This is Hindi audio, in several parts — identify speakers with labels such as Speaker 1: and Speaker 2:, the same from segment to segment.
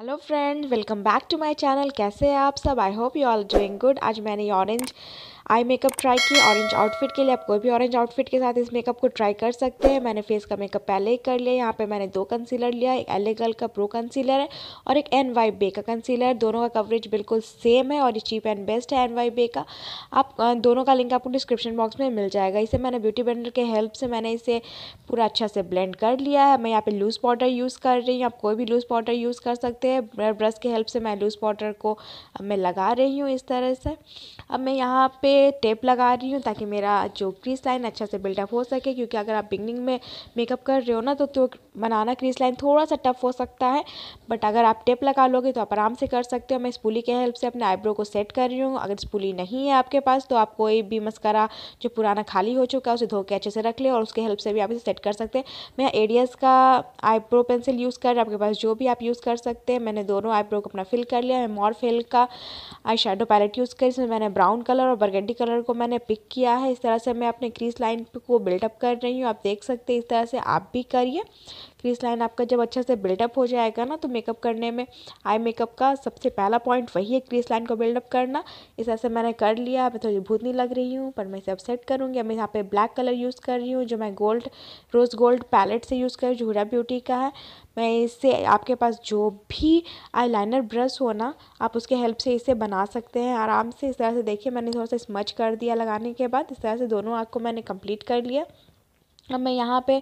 Speaker 1: hello friend welcome back to my channel कैसे हैं आप सब I hope you all doing good आज मैंने ऑरेंज आई मेकअप ट्राई की ऑरेंज आउटफिट के लिए आप कोई भी ऑरेंज आउटफिट के साथ इस मेकअप को ट्राई कर सकते हैं मैंने फेस का मेकअप पहले ही कर लिया यहाँ पे मैंने दो कंसीलर लिया एक एल गर्ल का प्रो कंसीलर है और एक एन वाई बे का कंसीलर दोनों का कवरेज बिल्कुल सेम है और ये चीप एंड बेस्ट है एन वाई बे का आप दोनों का लिंक आपको डिस्क्रिप्शन बॉक्स में मिल जाएगा इसे मैंने ब्यूटी ब्लेंडर के हेल्प से मैंने इसे पूरा अच्छा से ब्लेंड कर लिया है मैं यहाँ पर लूज़ पाउडर यूज़ कर रही हूँ आप कोई भी लूज़ पाउडर यूज़ कर सकते हैं ब्रश के हेल्प से मैं लूज़ पाउडर को मैं लगा रही हूँ इस तरह से अब मैं यहाँ पर टेप लगा रही हूँ ताकि मेरा जो क्रीज लाइन अच्छा से बिल्डअप हो सके क्योंकि अगर आप बिगनिंग में मेकअप कर रहे हो ना तो, तो बनाना क्रीज लाइन थोड़ा सा टफ हो सकता है बट अगर आप टेप लगा लोगे तो आप आराम से कर सकते हो मैं इस पुली के हेल्प से अपने आईब्रो को सेट कर रही हूँ अगर स्पूली नहीं है आपके पास तो आप कोई भी मस्करा जो पुराना खाली हो चुका है उसे धो के अच्छे से रख ले और उसके हेल्प से भी आप इसे सेट कर सकते हैं मैं एडियस का आईब्रो पेंसिल यूज़ कर आपके पास जो भी आप यूज़ कर सकते हैं मैंने दोनों आईब्रो को अपना फिल कर लिया मैं मॉर फिल का आई पैलेट यूज़ कर इसमें मैंने ब्राउन कलर और बर्गेट शेडी कलर को मैंने पिक किया है इस तरह से मैं अपने क्रीज लाइन को बिल्डअप कर रही हूँ आप देख सकते हैं इस तरह से आप भी करिए क्रीज लाइन आपका जब अच्छे से बिल्डअप हो जाएगा ना तो मेकअप करने में आई मेकअप का सबसे पहला पॉइंट वही है क्रीज लाइन को बिल्डअप करना इस ऐसे मैंने कर लिया मैं थोड़ी तो भूतनी लग रही हूँ पर मैं इसे अब सेट करूँगी मैं यहाँ पर ब्लैक कलर यूज़ कर रही हूँ जो मैं गोल्ड रोज़ गोल्ड पैलेट से यूज़ कर झूरा ब्यूटी का है मैं इससे आपके पास जो भी आईलाइनर ब्रश हो ना आप उसके हेल्प से इसे बना सकते हैं आराम से इस तरह से देखिए मैंने थोड़ा सा स्मच कर दिया लगाने के बाद इस तरह से दोनों आँख को मैंने कंप्लीट कर लिया अब मैं यहाँ पे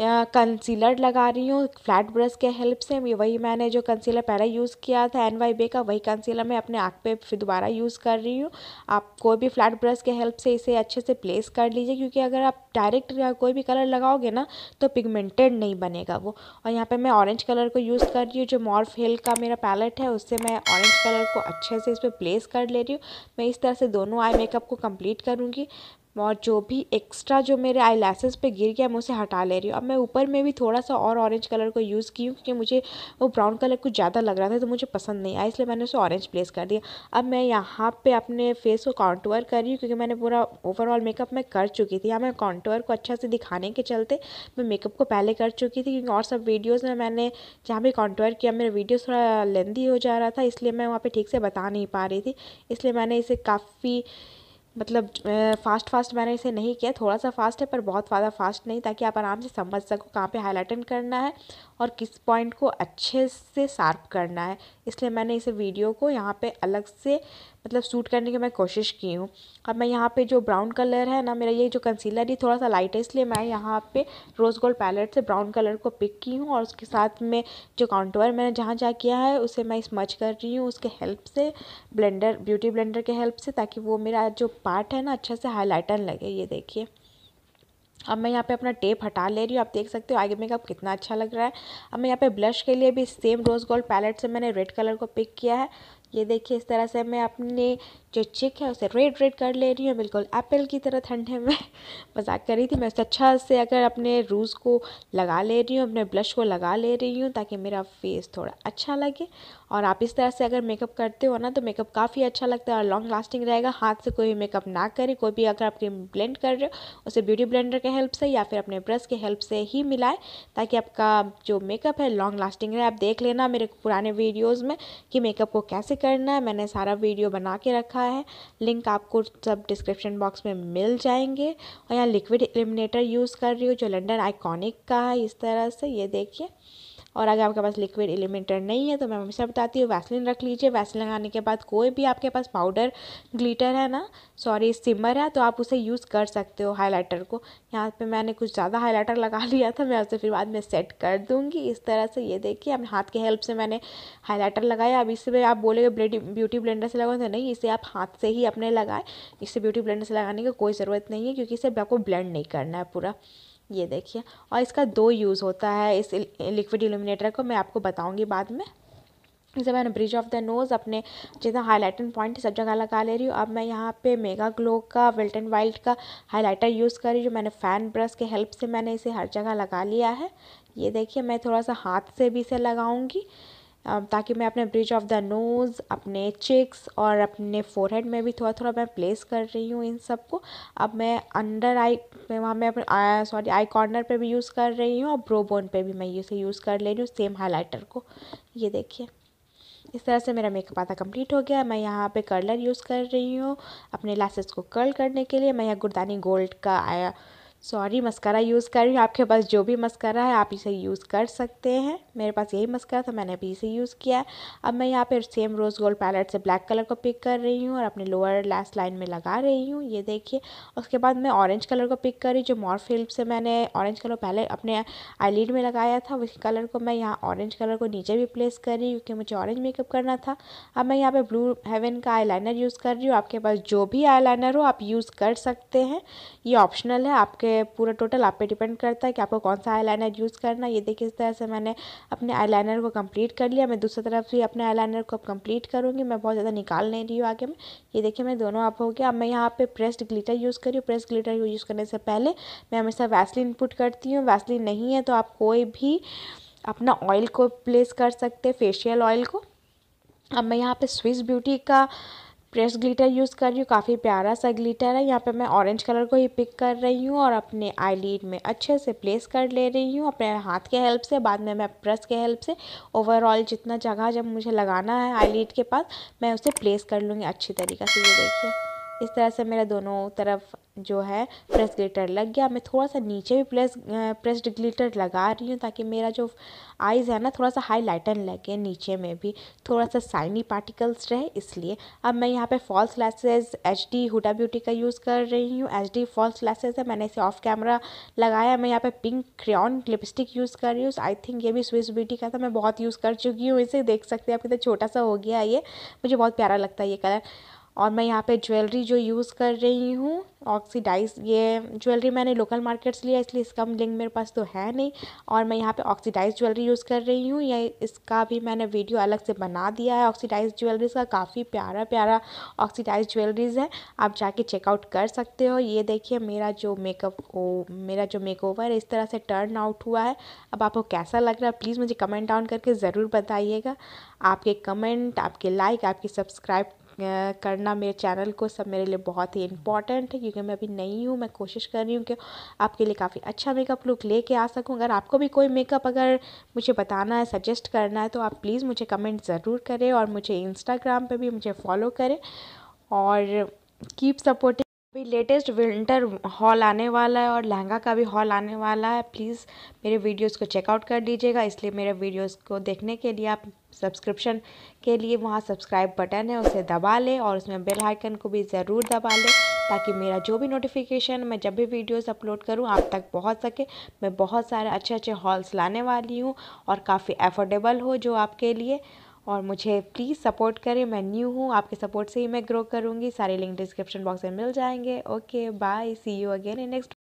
Speaker 1: कंसीलर लगा रही हूँ फ्लैट ब्रश के हेल्प से मैं वही मैंने जो कंसीलर पहले यूज़ किया था एन वाई बे का वही कंसीलर मैं अपने आँख पे फिर दोबारा यूज़ कर रही हूँ आप कोई भी फ्लैट ब्रश के हेल्प से इसे अच्छे से प्लेस कर लीजिए क्योंकि अगर आप डायरेक्ट कोई भी कलर लगाओगे ना तो पिगमेंटेड नहीं बनेगा वो और यहाँ पर मैं ऑरेंज कलर को यूज़ कर रही हूँ जो मॉर्फ हिल का मेरा पैलेट है उससे मैं ऑरेंज कलर को अच्छे से इस पर प्लेस कर ले रही हूँ मैं इस तरह से दोनों आई मेकअप को कम्प्लीट करूँगी और जो भी एक्स्ट्रा जो मेरे आई लैसेस पर गिर गया मैं उसे हटा ले रही हूँ अब मैं ऊपर में भी थोड़ा सा और ऑरेंज कलर को यूज़ की हूँ क्योंकि मुझे वो ब्राउन कलर कुछ ज़्यादा लग रहा था तो मुझे पसंद नहीं आया इसलिए मैंने उसे ऑरेंज प्लेस कर दिया अब मैं यहाँ पर अपने फेस को काउंटवर कर रही हूँ क्योंकि मैंने पूरा ओवरऑल मेकअप मैं कर चुकी थी या मैं काउंटवर को अच्छा से दिखाने के चलते मैं मेकअप को पहले कर चुकी थी क्योंकि और सब वीडियोज़ में मैंने जहाँ भी काउंटवर किया मेरा वीडियो थोड़ा लेंदी हो जा रहा था इसलिए मैं वहाँ पर ठीक से बता नहीं पा रही थी इसलिए मैंने इसे काफ़ी मतलब फास्ट फास्ट मैंने इसे नहीं किया थोड़ा सा फास्ट है पर बहुत ज़्यादा फास्ट नहीं ताकि आप आराम से समझ सको कहाँ पे हाईलाइटन करना है और किस पॉइंट को अच्छे से शार्प करना है इसलिए मैंने इस वीडियो को यहाँ पे अलग से मतलब सूट करने की मैं कोशिश की हूँ अब मैं यहाँ पे जो ब्राउन कलर है ना मेरा ये जो कंसीलर ही थोड़ा सा लाइट है इसलिए मैं यहाँ पे रोज़ गोल्ड पैलेट से ब्राउन कलर को पिक की हूँ और उसके साथ में जो काउंटर मैंने जहाँ जहाँ किया है उसे मैं स्मच कर रही हूँ उसके हेल्प से ब्लेंडर ब्यूटी ब्लेंडर के हेल्प से ताकि वो मेरा जो पार्ट है ना अच्छा से हाईलाइटर लगे ये देखिए अब मैं यहाँ पे अपना टेप हटा ले रही हूँ आप देख सकते हो आगे मेकअप कितना अच्छा लग रहा है अब मैं यहाँ पे ब्लश के लिए भी सेम रोज़ गोल्ड पैलेट से मैंने रेड कलर को पिक किया है ये देखिए इस तरह से मैं अपने जो चिक है उसे रेड रेड कर ले रही हूँ बिल्कुल एप्पल की तरह ठंडे में मजाक कर रही थी मैं उसे अच्छा से अगर अपने रूज़ को लगा ले रही हूँ अपने ब्लश को लगा ले रही हूँ ताकि मेरा फेस थोड़ा अच्छा लगे और आप इस तरह से अगर मेकअप करते हो ना तो मेकअप काफ़ी अच्छा लगता है और लॉन्ग लास्टिंग रहेगा हाथ से कोई भी मेकअप ना करें कोई भी अगर आप क्रीम ब्लेंड कर रहे हो उसे ब्यूटी ब्लेंडर के हेल्प से या फिर अपने ब्रश के हेल्प से ही मिलाए ताकि आपका जो मेकअप है लॉन्ग लास्टिंग रहे आप देख लेना मेरे पुराने वीडियोज़ में कि मेकअप को कैसे करना है मैंने सारा वीडियो बना के रखा है लिंक आपको सब डिस्क्रिप्शन बॉक्स में मिल जाएंगे और यहाँ लिक्विड एलिमिनेटर यूज़ कर रही हूँ जो लंडन आइकॉनिक का है इस तरह से ये देखिए और अगर आपके पास लिक्विड एलिमेंटर नहीं है तो मैं हमेशा बताती हूँ वैसलिन रख लीजिए वैसलिन लगाने के बाद कोई भी आपके पास पाउडर ग्लिटर है ना सॉरी सिमर है तो आप उसे यूज़ कर सकते हो हाईलाइटर को यहाँ पे मैंने कुछ ज़्यादा हाईलाइटर लगा लिया था मैं उसे फिर बाद में सेट कर दूँगी इस तरह से ये देखिए अपने हाथ के हेल्प से मैंने हाईलाइटर लगाया अब इससे आप बोलेगे ब्यूटी ब्लेंडर से लगाओ तो नहीं इसे आप हाथ से ही अपने लगाए इससे ब्यूटी ब्लेंडर से लगाने की कोई ज़रूरत नहीं है क्योंकि इसे आपको ब्लेंड नहीं करना है पूरा ये देखिए और इसका दो यूज़ होता है इस लिक्विड इल्यूमिनेटर को मैं आपको बताऊँगी बाद में इसे मैंने ब्रिज ऑफ द नोज़ अपने जितना हाईलाइटन पॉइंट सब जगह लगा ले रही हूँ अब मैं यहाँ पे मेगा ग्लो का वेल्ट एंड वाइल्ड का हाईलाइटर यूज़ कर रही हूँ मैंने फ़ैन ब्रश के हेल्प से मैंने इसे हर जगह लगा लिया है ये देखिए मैं थोड़ा सा हाथ से भी इसे लगाऊंगी ताकि मैं अपने ब्रिज ऑफ द नोज़ अपने चिक्स और अपने फोरहेड में भी थोड़ा थोड़ा मैं प्लेस कर रही हूँ इन सबको अब मैं अंडर आई वहाँ मैं अपने सॉरी आई कॉर्नर पे भी यूज़ कर रही हूँ और ब्रो बोन पे भी मैं इसे यूज़ कर ले रही हूँ सेम हाईलाइटर को ये देखिए इस तरह से मेरा मेकअप आता कंप्लीट हो गया मैं यहाँ पे कर्लर यूज़ कर रही हूँ अपने लासेस को कर्ल करने के लिए मैं यहाँ गुरदानी गोल्ड का आया सॉरी मस्करा यूज़ कर रही हूँ आपके पास जो भी मस्करा है आप इसे यूज़ कर सकते हैं मेरे पास यही मस्करा था मैंने अभी इसे यूज़ किया है अब मैं यहाँ पे सेम रोज़ गोल्ड पैलेट से ब्लैक कलर को पिक कर रही हूँ और अपने लोअर लास्ट लाइन में लगा रही हूँ ये देखिए उसके बाद मैं ऑरेंज कलर को पिक कर रही जो मॉर फिल्म से मैंने ऑरेंज कलर पहले अपने आईलिड में लगाया था उसी कलर को मैं यहाँ ऑरेंज कलर को नीचे भी प्लेस कर रही हूँ क्योंकि मुझे ऑरेंज मेकअप करना था अब मैं यहाँ पर ब्लू हेवन का आई यूज़ कर रही हूँ आपके पास जो भी आई हो आप यूज़ कर सकते हैं ये ऑप्शनल है आपके पूरा टोटल आप पे डिपेंड करता है कि आपको कौन सा आईलाइनर यूज़ करना है ये देखिए इस तरह से मैंने अपने आईलाइनर को कंप्लीट कर लिया मैं दूसरी तरफ भी अपने आईलाइनर को अब कंप्लीट करूँगी मैं बहुत ज़्यादा निकाल नहीं रही हूँ आगे में ये देखिए मैं दोनों आप हो गया अब मैं यहाँ पर प्रेस्ड ग्लीटर यूज़ करी हूँ प्रेस ग्लीटर यूज़ करने से पहले मैं हमेशा वैसलिन पुट करती हूँ वैसलिन नहीं है तो आप कोई भी अपना ऑयल को प्लेस कर सकते फेशियल ऑयल को अब मैं यहाँ पर स्विस ब्यूटी का प्रेस ग्लिटर यूज़ कर रही हूँ काफ़ी प्यारा सा ग्लिटर है यहाँ पे मैं ऑरेंज कलर को ही पिक कर रही हूँ और अपने लीड में अच्छे से प्लेस कर ले रही हूँ अपने हाथ के हेल्प से बाद में मैं ब्रश के हेल्प से ओवरऑल जितना जगह जब मुझे लगाना है लीड के पास मैं उसे प्लेस कर लूँगी अच्छी तरीक़े से ये देखिए इस तरह से मेरा दोनों तरफ जो है प्रेस ग्लिटर लग गया मैं थोड़ा सा नीचे भी प्रेस प्रेस्ड ग्लिटर लगा रही हूँ ताकि मेरा जो आइज़ है ना थोड़ा सा हाई लाइटन लगे नीचे में भी थोड़ा सा साइनी पार्टिकल्स रहे इसलिए अब मैं यहाँ पे false lashes H D Huda beauty का यूज़ कर रही हूँ एच डी फॉल्स लासेज है मैंने इसे ऑफ कैमरा लगाया मैं यहाँ पर पिंक क्रियॉन लिपस्टिक यूज़ कर रही हूँ आई थिंक ये भी स्विस ब्यूटी का था मैं बहुत यूज़ कर चुकी हूँ इसे देख सकते हैं आप कितना छोटा सा हो गया ये मुझे बहुत प्यारा लगता है ये कलर और मैं यहाँ पे ज्वेलरी जो यूज़ कर रही हूँ ऑक्सीडाइज ये ज्वेलरी मैंने लोकल मार्केट से लिया इसलिए इसका लिंक मेरे पास तो है नहीं और मैं यहाँ पे ऑक्सीडाइज ज्वेलरी यूज़ कर रही हूँ ये इसका भी मैंने वीडियो अलग से बना दिया है ऑक्सीडाइज ज्वेलरीज का काफ़ी प्यारा प्यारा ऑक्सीडाइज ज्वेलरीज है आप जाके चेकआउट कर सकते हो ये देखिए मेरा जो मेकअप मेरा जो मेकओवर है इस तरह से टर्न आउट हुआ है अब आपको कैसा लग रहा है प्लीज़ मुझे कमेंट डाउन करके ज़रूर बताइएगा आपके कमेंट आपके लाइक आपकी सब्सक्राइब करना मेरे चैनल को सब मेरे लिए बहुत ही इंपॉर्टेंट है क्योंकि मैं अभी नई हूँ मैं कोशिश कर रही हूँ कि आपके लिए काफ़ी अच्छा मेकअप लुक लेके आ सकूँ अगर आपको भी कोई मेकअप अगर मुझे बताना है सजेस्ट करना है तो आप प्लीज़ मुझे कमेंट ज़रूर करें और मुझे इंस्टाग्राम पर भी मुझे फॉलो करें और कीप सपोर्टिंग अभी लेटेस्ट विंटर हॉल आने वाला है और लहंगा का भी हॉल आने वाला है प्लीज़ मेरे वीडियोस को चेकआउट कर दीजिएगा इसलिए मेरे वीडियोस को देखने के लिए आप सब्सक्रिप्शन के लिए वहाँ सब्सक्राइब बटन है उसे दबा लें और उसमें बेल आइकन को भी ज़रूर दबा लें ताकि मेरा जो भी नोटिफिकेशन मैं जब भी वीडियोस अपलोड करूँ आप तक पहुँच सके मैं बहुत सारे अच्छे अच्छे हॉल्स लाने वाली हूँ और काफ़ी एफोर्डेबल हो जो आपके लिए और मुझे प्लीज़ सपोर्ट करें मैं न्यू हूँ आपके सपोर्ट से ही मैं ग्रो करूँगी सारे लिंक डिस्क्रिप्शन बॉक्स में मिल जाएंगे okay bye see you again in next